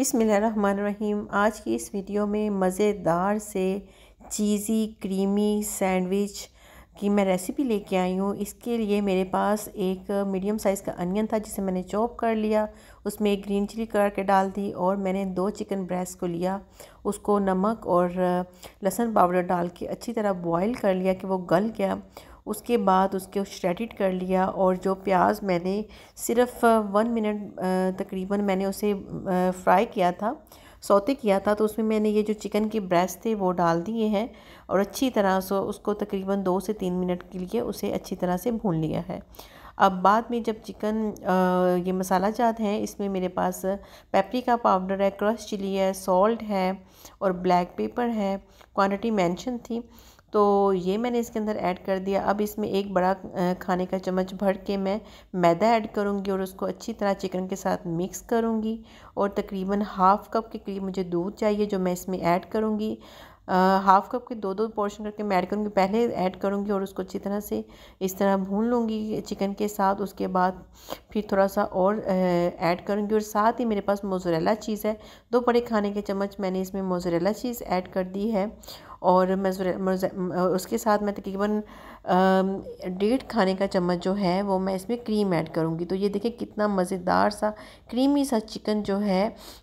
बिसमीम आज की इस वीडियो में मज़ेदार से चीज़ी क्रीमी सैंडविच की मैं रेसिपी लेके आई हूँ इसके लिए मेरे पास एक मीडियम साइज़ का अनियन था जिसे मैंने चॉप कर लिया उसमें एक ग्रीन चिली कड़ के डाल दी और मैंने दो चिकन ब्रेस्ट को लिया उसको नमक और लहसुन पाउडर डाल के अच्छी तरह बॉईल कर लिया कि वो गल गया उसके बाद उसके श्रेडिड कर लिया और जो प्याज मैंने सिर्फ वन मिनट तकरीबन मैंने उसे फ्राई किया था सौते किया था तो उसमें मैंने ये जो चिकन के ब्रेस्ट थे वो डाल दिए हैं और अच्छी तरह से उसको तकरीबन दो से तीन मिनट के लिए उसे अच्छी तरह से भून लिया है अब बाद में जब चिकन ये मसाला जात हैं इसमें मेरे पास पेपरिका पाउडर है क्रश चिली है सॉल्ट है और ब्लैक पेपर है क्वांटिटी मेंशन थी तो ये मैंने इसके अंदर ऐड कर दिया अब इसमें एक बड़ा खाने का चम्मच भर के मैं मैदा ऐड करूँगी और उसको अच्छी तरह चिकन के साथ मिक्स करूँगी और तकरीबन हाफ़ कप के करीब मुझे दूध चाहिए जो मैं इसमें ऐड करूँगी हाफ़ कप के दो दो पोर्शन करके मैं ऐड करूँगी पहले ऐड करूँगी और उसको अच्छी तरह से इस तरह भून लूँगी चिकन के साथ उसके बाद फिर थोड़ा सा और ऐड करूँगी और साथ ही मेरे पास मोजरेला चीज़ है दो बड़े खाने के चम्मच मैंने इसमें मोजरेला चीज़ ऐड कर दी है और मैं उसके साथ मैं तकरीबन डेढ़ खाने का चम्मच जो है वो मैं इसमें क्रीम ऐड करूँगी तो ये देखिए कितना मज़ेदार सा क्रीमी सा चिकन जो है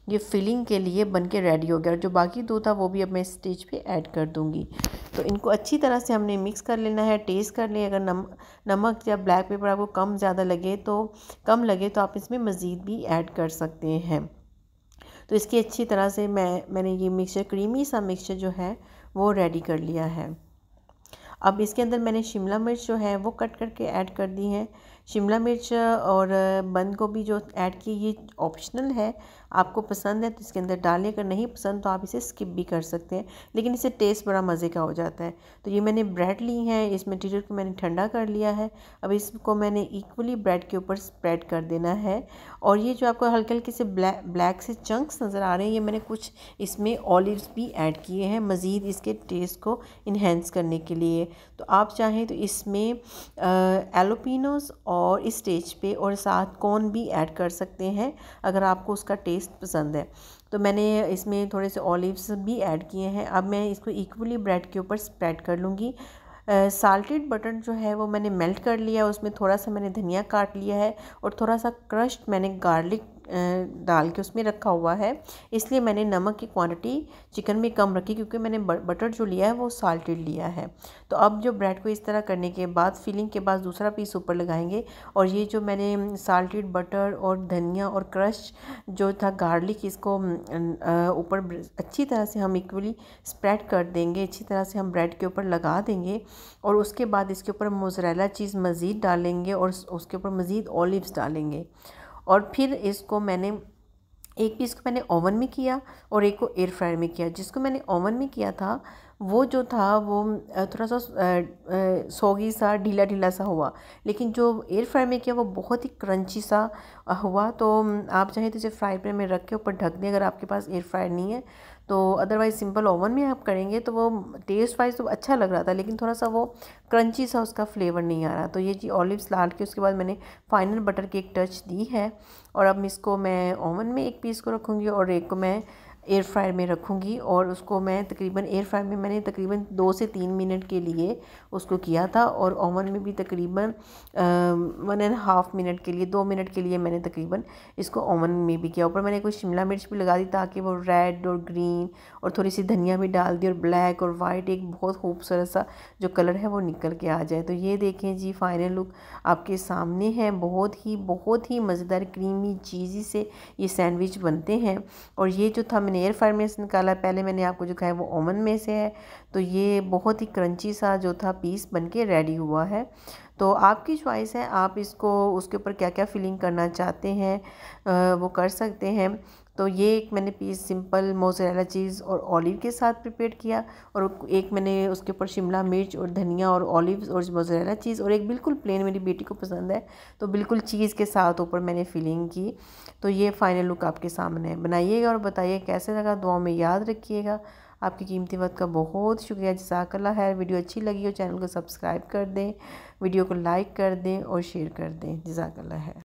ये फिलिंग के लिए बन के रेडी हो गया और जो बाकी दो था वो भी अब मैं स्टेज पे ऐड कर दूँगी तो इनको अच्छी तरह से हमने मिक्स कर लेना है टेस्ट कर लें अगर नम नमक या ब्लैक पेपर आपको कम ज़्यादा लगे तो कम लगे तो आप इसमें मज़ीद भी ऐड कर सकते हैं तो इसकी अच्छी तरह से मैं मैंने ये मिक्सचर क्रीमी सा मिक्सचर जो है वो रेडी कर लिया है अब इसके अंदर मैंने शिमला मिर्च जो है वो कट करके ऐड कर दी है शिमला मिर्च और बंद गोभी जो ऐड की ये ऑप्शनल है आपको पसंद है तो इसके अंदर डालें अगर नहीं पसंद तो आप इसे स्किप भी कर सकते हैं लेकिन इसे टेस्ट बड़ा मज़े का हो जाता है तो ये मैंने ब्रेड ली है इस मटीरियल को मैंने ठंडा कर लिया है अब इसको मैंने इक्वली ब्रेड के ऊपर स्प्रेड कर देना है और ये जो आपको हल्के हल्के से ब्लैक ब्लैक से चंक्स नज़र आ रहे हैं ये मैंने कुछ इसमें ऑलिवस भी ऐड किए हैं मज़ीद इसके टेस्ट को इन्हेंस करने के लिए तो आप चाहें तो इसमें एलोपिनोस और और इस स्टेज पे और साथ कॉर्न भी ऐड कर सकते हैं अगर आपको उसका टेस्ट पसंद है तो मैंने इसमें थोड़े से ऑलिव्स भी ऐड किए हैं अब मैं इसको इक्वली ब्रेड के ऊपर स्प्रेड कर लूँगी साल्टेड बटर जो है वो मैंने मेल्ट कर लिया उसमें थोड़ा सा मैंने धनिया काट लिया है और थोड़ा सा क्रश्ड मैंने गार्लिक डाल के उसमें रखा हुआ है इसलिए मैंने नमक की क्वांटिटी चिकन में कम रखी क्योंकि मैंने बटर जो लिया है वो साल्टेड लिया है तो अब जो ब्रेड को इस तरह करने के बाद फिलिंग के बाद दूसरा पीस ऊपर लगाएंगे और ये जो मैंने साल्टेड बटर और धनिया और क्रश जो था गार्लिक इसको ऊपर अच्छी तरह से हम इक्वली स्प्रेड कर देंगे अच्छी तरह से हम ब्रेड के ऊपर लगा देंगे और उसके बाद इसके ऊपर मोजरेला चीज़ मज़ीद डालेंगे और उसके ऊपर मज़ीद ऑलिव्स डालेंगे और फिर इसको मैंने एक पीस को मैंने ओवन में किया और एक को एयर फ्रायर में किया जिसको मैंने ओवन में किया था वो जो था वो थोड़ा सा सोगी सा ढीला ढीला सा हुआ लेकिन जो एयर फ्रायर में किया वो बहुत ही क्रंची सा हुआ तो आप चाहें तो इसे फ्राई पैन में रख के ऊपर ढक दें अगर आपके पास एयर फ्रायर नहीं है तो अदरवाइज़ सिंपल ओवन में आप करेंगे तो वो टेस्ट वाइज तो अच्छा लग रहा था लेकिन थोड़ा सा वो क्रंची सा उसका फ्लेवर नहीं आ रहा तो ये जी ऑलिव्स लाल के उसके बाद मैंने फाइनल बटर की एक टच दी है और अब इसको मैं ओवन में एक पीस को रखूँगी और एक को मैं एयर फ्रायर में रखूँगी और उसको मैं तकरीबन एयर फ्रायर में मैंने तकरीबन दो से तीन मिनट के लिए उसको किया था और ओवन में भी तकरीबन वन एंड हाफ़ मिनट के लिए दो मिनट के लिए मैंने तकरीबन इसको ओवन में भी किया ऊपर मैंने कुछ शिमला मिर्च भी लगा दी ताकि वो रेड और ग्रीन और थोड़ी सी धनिया भी डाल दी और ब्लैक और वाइट एक बहुत खूबसूरत सा जो कलर है वो निकल के आ जाए तो ये देखें जी फाइनल लुक आपके सामने है बहुत ही बहुत ही मज़ेदार क्रीमी चीज़ी से ये सैंडविच बनते हैं और ये जो था मैंने मैंने एयर फ्रायर में से निकाला पहले मैंने आपको जो खाया वो ओवन में से है तो ये बहुत ही क्रंची सा जो था पीस बन के रेडी हुआ है तो आपकी च्वाइस है आप इसको उसके ऊपर क्या क्या फिलिंग करना चाहते हैं वो कर सकते हैं तो ये एक मैंने पीस सिंपल मोजरेला चीज़ और ऑलिव के साथ प्रिपेयर किया और एक मैंने उसके ऊपर शिमला मिर्च और धनिया और ऑलिव और मोजरेला चीज़ और एक बिल्कुल प्लेन मेरी बेटी को पसंद है तो बिल्कुल चीज़ के साथ ऊपर मैंने फिलिंग की तो ये फाइनल लुक आपके सामने है बनाइएगा और बताइए कैसे लगा दुआ में याद रखिएगा आपकी कीमती वक्त का बहुत शुक्रिया जजाकल्ला खैर वीडियो अच्छी लगी हो चैनल को सब्सक्राइब कर दें वीडियो को लाइक कर दें और शेयर कर दें जजाकल्ला खैर